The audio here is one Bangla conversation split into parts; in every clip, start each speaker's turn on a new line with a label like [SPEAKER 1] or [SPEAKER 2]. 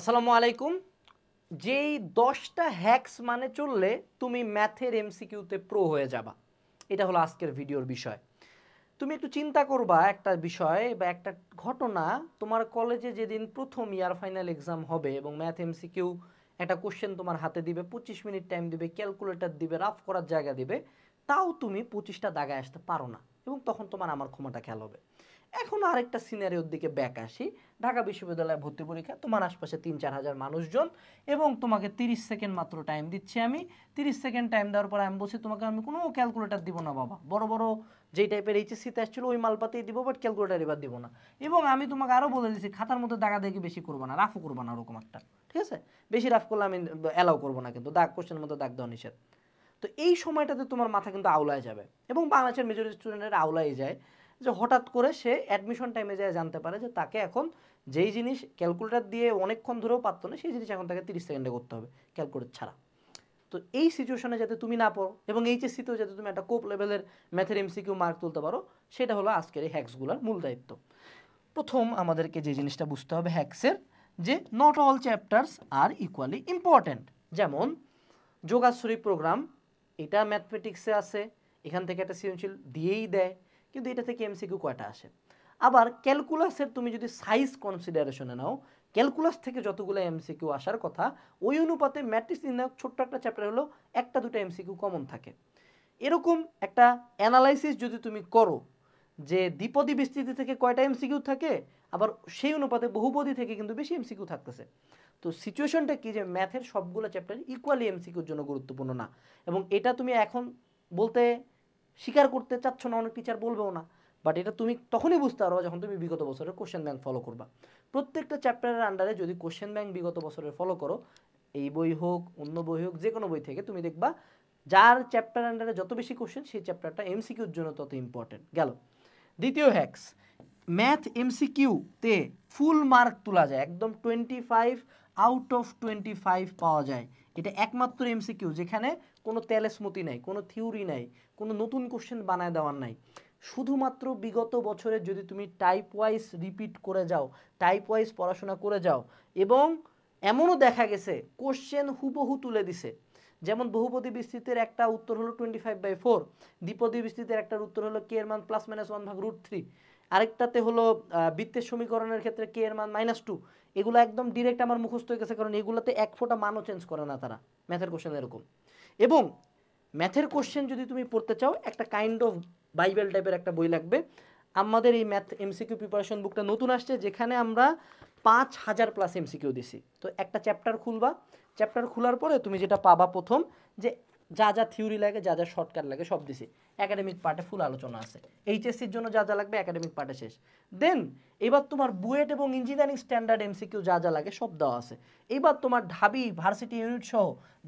[SPEAKER 1] আসসালামু আলাইকুম যেই দশটা হ্যাক্স মানে চললে তুমি ম্যাথের এমসিকিউতে প্রো হয়ে যাবা এটা হলো আজকের ভিডিওর বিষয় তুমি একটু চিন্তা করবা একটা বিষয় বা একটা ঘটনা তোমার কলেজে যেদিন প্রথম ইয়ার ফাইনাল এক্সাম হবে এবং ম্যাথ এমসিকিউ একটা কোশ্চেন তোমার হাতে দিবে পঁচিশ মিনিট টাইম দিবে ক্যালকুলেটর দিবে রাফ করার জায়গা দিবে তাও তুমি পঁচিশটা দাগায় আসতে পারো না এবং তখন তোমার আমার ক্ষমাটা খেয়াল হবে এখন আরেকটা সিনারিওর দিকে ব্যাক আসি ঢাকা বিশ্ববিদ্যালয়ে ভর্তি পরীক্ষা তোমার আশপাশে তিন চার হাজার মানুষজন এবং তোমাকে 30 সেকেন্ড মাত্র টাইম দিচ্ছি আমি 30 সেকেন্ড টাইম দেওয়ার পর আমি বলছি তোমাকে আমি কোনো ক্যালকুলেটার দিব না বাবা বড় বড় যেই টাইপের এইচএসসিতে আসছিল ওই মালপাতেই দিব বাট ক্যালকুলেটার এবার দিব না এবং আমি তোমাকে আরও বলে দিচ্ছি খাতার মধ্যে দাগা দেখি বেশি করবো না রাফও করবো না ওরকম একটা ঠিক আছে বেশি রাফ করলে আমি অ্যালাউ করবো না কিন্তু দাগ কোশ্চেন মতো দাগ দেওয়া নিষেধ তো এই সময়টাতে তোমার মাথা কিন্তু আওলায় যাবে এবং বাংলাদেশের মেজরিটি স্টুডেন্টের আওলায় যায় যে হঠাৎ করে সে অ্যাডমিশন টাইমে যায় জানতে পারে যে তাকে এখন যেই জিনিস ক্যালকুলেটার দিয়ে অনেকক্ষণ ধরেও পারতো না সেই জিনিস এখন তাকে তিরিশ সেকেন্ডে করতে হবে ক্যালকুলেটার ছাড়া তো এই সিচুয়েশনে যাতে তুমি না পড়ো এবং এইচএসসিতেও যাতে তুমি একটা কোপ লেভেলের ম্যাথের কিউ মার্ক তুলতে পারো সেটা হলো আজকের এই হ্যাক্সগুলোর মূল দায়িত্ব প্রথম আমাদেরকে যে জিনিসটা বুঝতে হবে হ্যাক্সের যে not all chapters are equally important যেমন যোগাশ্রী প্রোগ্রাম এটা ম্যাথমেটিক্সে আছে এখান থেকে একটা সৃজনশীল দিয়েই দেয় কিন্তু এটা থেকে এমসিকিউ কয়টা আসে আবার ক্যালকুলাসের তুমি যদি সাইজ কনসিডারেশনে নাও ক্যালকুলাস থেকে যতগুলো এমসিকিউ আসার কথা ওই অনুপাতে ম্যাট্রিক্স নির্ণায়ক ছোট্ট একটা চ্যাপ্টার হলো একটা দুটো এমসিকিউ কমন থাকে এরকম একটা অ্যানালাইসিস যদি তুমি করো যে দ্বিপদী বিস্তৃতি থেকে কয়টা এমসিকিউ থাকে আবার সেই অনুপাতে বহুপদী থেকে কিন্তু বেশি এমসিকিউ থাকতেছে তো সিচুয়েশনটা কি যে ম্যাথের সবগুলো চ্যাপ্টার ইকুয়ালি এমসিকিউর জন্য গুরুত্বপূর্ণ না এবং এটা তুমি এখন বলতে স্বীকার করতে চাচ্ছ না অনেক টিচার বলবেও না বাট এটা তুমি তখনই বুঝতে পারো যখন তুমি বিগত বছরের কোশ্চেন ব্যাংক ফলো করবা প্রত্যেকটা চ্যাপ্টারের আন্ডারে যদি কোশ্চেন ব্যাংক বিগত বছরের ফলো করো এই বই হোক অন্য বই হোক যে কোনো বই থেকে তুমি দেখবা যার চ্যাপ্টার আন্ডারে যত বেশি কোশ্চেন সেই চ্যাপ্টারটা এমসিকিউর জন্য তত ইম্পর্টেন্ট গেল দ্বিতীয় হ্যাক্স ম্যাথ এমসিকিউতে ফুল মার্ক তোলা যায় একদম twenty five out of twenty five পাওয়া যায় এটা একমাত্র এমসিকিউ যেখানে কোনো তেলেসমতি নাই কোনো থিওরি নাই কোনো নতুন কোশ্চেন বানায় দেওয়ার নাই শুধুমাত্র বিগত বছরে যদি তুমি টাইপ ওয়াইজ রিপিট করে যাও টাইপ ওয়াইজ পড়াশোনা করে যাও এবং এমনও দেখা গেছে কোশ্চেন হুবহু তুলে দিছে যেমন বহুপদী বিস্তৃতের একটা উত্তর হলো টোয়েন্টি ফাইভ বাই ফোর দ্বিপদী বিস্তৃতির একটা উত্তর হলো কে এর মান প্লাস মাইনাস ওয়ান ভাগ রুট থ্রি আরেকটাতে হলো বৃত্তের সমীকরণের ক্ষেত্রে কে এর মান মাইনাস টু এগুলো একদম ডিরেক্ট আমার মুখস্থ হয়ে গেছে কারণ এগুলোতে এক ফোটা মানও চেঞ্জ করে না তারা ম্যাথের কোশ্চেন এরকম এবং ম্যাথের কোশ্চেন যদি তুমি পড়তে চাও একটা কাইন্ড অফ বাইবেল টাইপের একটা বই লাগবে আমাদের এই ম্যাথ এমসিকিউ প্রিপারেশন বুকটা নতুন আসছে যেখানে আমরা পাঁচ হাজার প্লাস এমসিকিউ দিছি তো একটা চ্যাপ্টার খুলবা চ্যাপ্টার খোলার পরে তুমি যেটা পাবা প্রথম যে যা যা থিওরি লাগে যা যা শর্টকাট লাগে সব দিছি একাডেমিক পার্টে ফুল আলোচনা আছে এইচএসসির জন্য যা যা লাগবে একাডেমিক পার্টে শেষ দেন এবার তোমার বুয়েট এবং ইঞ্জিনিয়ারিং স্ট্যান্ডার্ড এমসিকিউ যা যা লাগে সব দেওয়া আছে এবার তোমার ঢাবি ভার্সিটি ইউনিট সহ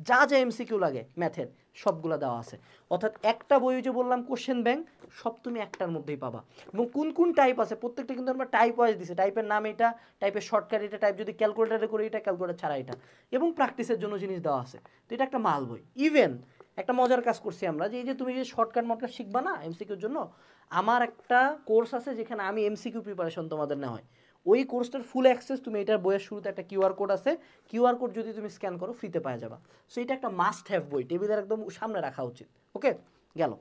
[SPEAKER 1] যা যা এমসিকিউ লাগে ম্যাথের সবগুলো দেওয়া আছে অর্থাৎ একটা বই যে বললাম কোশ্চেন ব্যাংক সব তুমি একটার মধ্যেই পাবা এবং কোন কোন টাইপ আছে প্রত্যেকটা কিন্তু আমরা টাইপ ওয়াইজ দিছে টাইপের নাম এটা টাইপের শর্টকাট এটা টাইপ যদি ক্যালকুলেটারে করে এটা ক্যালকুলেটার ছাড়া এটা এবং প্র্যাকটিসের জন্য জিনিস দেওয়া আছে তো এটা একটা মাল বই ইভেন একটা মজার কাজ করছি আমরা যে এই যে তুমি যে শর্টকাট মটকাট শিখবা না এমসিকিউর জন্য আমার একটা কোর্স আছে যেখানে আমি এমসিকিউ প্রিপারেশন তোমাদের না হয় ওই কোর্সটার ফুল অ্যাক্সেস তুমি এটার বইয়ের শুরুতে একটা কিউআর কোড আছে কিউআর কোড যদি তুমি স্ক্যান করো ফ্রিতে পাওয়া যাবা সো এটা একটা মাস্ট হ্যাভ বই টেবিলের একদম সামনে রাখা উচিত ওকে গেল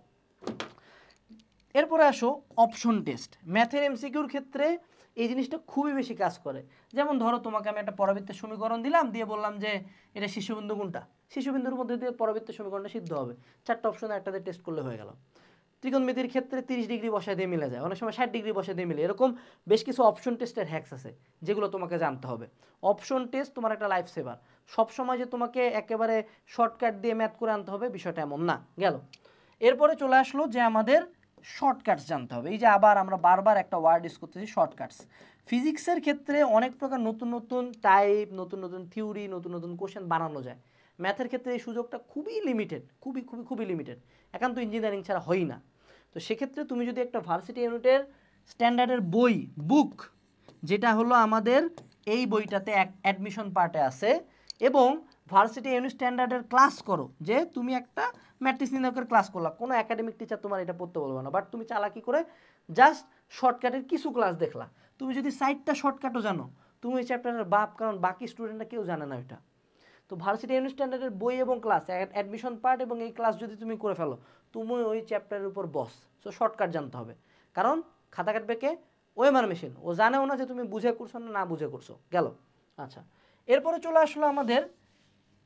[SPEAKER 1] এরপরে আসো অপশন টেস্ট ম্যাথের এমসিকিউর ক্ষেত্রে এই জিনিসটা খুবই বেশি কাজ করে যেমন ধরো তোমাকে আমি একটা পরবৃত্তের সমীকরণ দিলাম দিয়ে বললাম যে এটা শিশুবিন্দু কোনটা শিশুবিন্দুর মধ্যে দিয়ে পরবৃত্তের সমীকরণটা সিদ্ধ হবে চারটা অপশন একটাতে টেস্ট করলে হয়ে গেল ত্রিকোণমিতির ক্ষেত্রে তিরিশ ডিগ্রি বসায় দিয়ে মিলে যায় অনেক সময় ষাট ডিগ্রি বসায় দিয়ে মিলে এরকম বেশ কিছু অপশন টেস্টের হ্যাক্স আছে যেগুলো তোমাকে জানতে হবে অপশন টেস্ট তোমার একটা লাইফ সেভার সবসময় যে তোমাকে একেবারে শর্টকাট দিয়ে ম্যাথ করে আনতে হবে বিষয়টা এমন না গেল এরপরে চলে আসলো যে আমাদের শর্টকাটস জানতে হবে এই যে আবার আমরা বারবার একটা ওয়ার্ড ইউজ করতেছি শর্টকাটস ফিজিক্সের ক্ষেত্রে অনেক প্রকার নতুন নতুন টাইপ নতুন নতুন থিওরি নতুন নতুন কোশ্চেন বানানো যায় ম্যাথের ক্ষেত্রে এই সুযোগটা খুবই লিমিটেড খুবই খুবই খুবই লিমিটেড একান্ত ইঞ্জিনিয়ারিং ছাড়া হয় না তো সেক্ষেত্রে তুমি যদি একটা ভার্সিটি ইউনিটের স্ট্যান্ডার্ডের বই বুক যেটা হলো আমাদের এই বইটাতে এক অ্যাডমিশন পার্টে আছে এবং ভার্সিটি ইউনি স্ট্যান্ডার্ডের ক্লাস করো যে তুমি একটা ম্যাট্রিক্স নির্ধারকের ক্লাস করলাম কোনো একাডেমিক টিচার তোমার এটা পড়তে বলবে না বাট তুমি চালাকি করে জাস্ট শর্টকাটের কিছু ক্লাস দেখলা তুমি যদি সাইডটা শর্টকাটও জানো তুমি ওই চ্যাপ্টারের বাপ কারণ বাকি স্টুডেন্টরা কেউ জানে না ওইটা তো ভার্সিটি ইউনি স্ট্যান্ডার্ডের বই এবং ক্লাস অ্যাডমিশন পার্ট এবং এই ক্লাস যদি তুমি করে ফেলো তুমি ওই চ্যাপ্টারের উপর বস সো শর্টকাট জানতে হবে কারণ খাতা কাটবে কে ওয়েমার মেশিন ও জানেও না যে তুমি বুঝে করছো না না বুঝে করছো গেল আচ্ছা এরপরে চলে আসলো আমাদের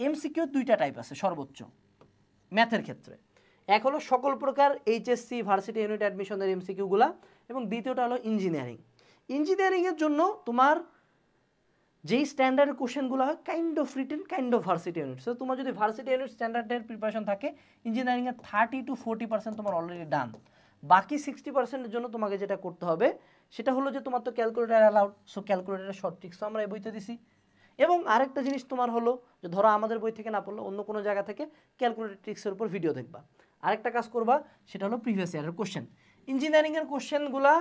[SPEAKER 1] এমসিকিউ দুইটা টাইপ আছে সর্বোচ্চ ম্যাথের ক্ষেত্রে এক হলো সকল প্রকার এইচএসসি ভার্সিটি ইউনিট অ্যাডমিশনের এমসিকিউগুলা এবং দ্বিতীয়টা হলো ইঞ্জিনিয়ারিং ইঞ্জিনিয়ারিংয়ের জন্য তোমার যেই স্ট্যান্ডার্ড কোশ্চেনগুলো হয় kind of written kind of versity unit so তোমার যদি ভার্সিটি ইউনিট স্ট্যান্ডার্ডের প্রিপারেশন থাকে ইঞ্জিনিয়ারিংয়ে থার্টি টু ফোর্টি পার্সেন্ট তোমার অলরেডি ডান বাকি সিক্সটি পার্সেন্টের জন্য তোমাকে যেটা করতে হবে সেটা হলো যে তোমার তো ক্যালকুলেটার অ্যালাউড সো ক্যালকুলেটারের শর্ট ট্রিক্স আমরা এই বইতে দিছি এবং আরেকটা জিনিস তোমার হলো যে ধরো আমাদের বই থেকে না পড়লো অন্য কোনো জায়গা থেকে ক্যালকুলেটর ট্রিক্সের উপর ভিডিও দেখবা আরেকটা কাজ করবা সেটা হলো প্রিভিয়াস ইয়ারের কোশ্চেন ইঞ্জিনিয়ারিংয়ের কোশ্চেনগুলা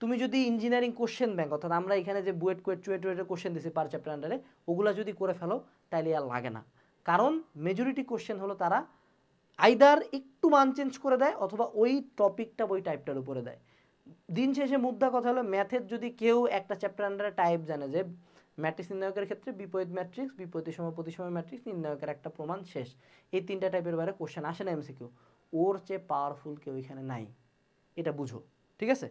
[SPEAKER 1] তুমি যদি ইঞ্জিনিয়ারিং কোশ্চেন ব্যাংক অর্থাৎ আমরা এখানে যে বুয়েট কুয়েট টুয়েট টুয়েটের কোশ্চেন দিছি পার চ্যাপ্টার আন্ডারে ওগুলো যদি করে ফেলো তাহলে আর লাগে না কারণ মেজরিটি কোশ্চেন হলো তারা আইদার একটু মান চেঞ্জ করে দেয় অথবা ওই টপিকটা ওই টাইপটার উপরে দেয় দিন শেষে মুদ্রা কথা হলো ম্যাথের যদি কেউ একটা চ্যাপ্টার আন্ডারে টাইপ জানে যে ম্যাট্রিক্স নির্ণায়কের ক্ষেত্রে বিপরীত ম্যাট্রিক্স বিপরীত সময় প্রতিসময় ম্যাট্রিক্স নির্ণায়কের একটা প্রমাণ শেষ এই তিনটা টাইপের বারে কোশ্চেন আসে না এমসিকিউ ওর চেয়ে পাওয়ারফুল কেউ এখানে নাই এটা বুঝো ঠিক আছে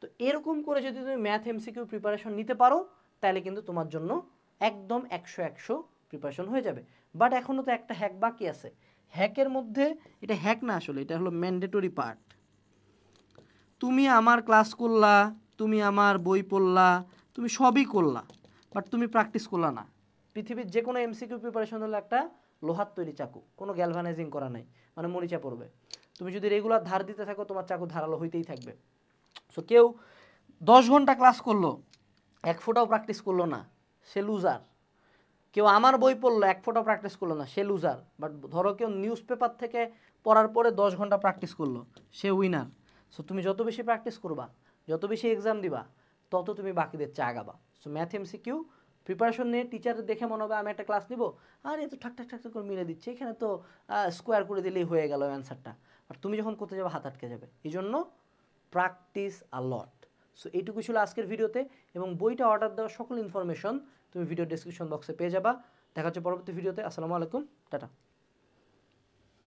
[SPEAKER 1] তো এরকম করে যদি তুমি ম্যাথ এমসিকিউ প্রিপারেশন নিতে পারো তাহলে কিন্তু তোমার জন্য একদম একশো একশো প্রিপারেশন হয়ে যাবে বাট এখনও তো একটা হ্যাক বাকি আছে হ্যাকের মধ্যে এটা হ্যাক না আসলে এটা হলো ম্যান্ডেটরি পার্ট তুমি আমার ক্লাস করলা তুমি আমার বই পড়লা তুমি সবই করলা বাট তুমি প্র্যাকটিস করলা না পৃথিবীর যে কোনো এমসিকিউ প্রিপারেশন হলো একটা লোহার তৈরি চাকু কোনো গ্যালভানাইজিং করা নাই মানে মরিচা পড়বে তুমি যদি রেগুলার ধার দিতে থাকো তোমার চাকু ধারালো হইতেই থাকবে সো কেউ দশ ঘন্টা ক্লাস করলো এক ফোটাও প্র্যাকটিস করলো না সে লুজার কেউ আমার বই পড়লো এক ফোটাও প্র্যাকটিস করলো না সে লুজার বাট ধরো কেউ নিউজ পেপার থেকে পড়ার পরে দশ ঘন্টা প্র্যাকটিস করলো সে উইনার সো তুমি যত বেশি প্র্যাকটিস করবা যত বেশি এক্সাম দিবা তত তুমি বাকিদের চা গাবা সো ম্যাথ সিকিউ প্রিপারেশন নিয়ে টিচার দেখে মনে হবে আমি একটা ক্লাস নিব আর এ তো ঠাক ঠাক ঠাক করে মিলে দিচ্ছে এখানে তো স্কোয়ার করে দিলেই হয়ে গেল অ্যান্সারটা আর তুমি যখন করতে যাবে হাত আটকে যাবে এই জন্য প্র্যাকটিস আ লট সো এইটুকু ছিল আজকের ভিডিওতে এবং বইটা অর্ডার দেওয়ার সকল ইনফরমেশন তুমি ভিডিও ডিসক্রিপশন বক্সে পেয়ে যাবা দেখা হচ্ছে পরবর্তী ভিডিওতে আসসালামু আলাইকুম টাটা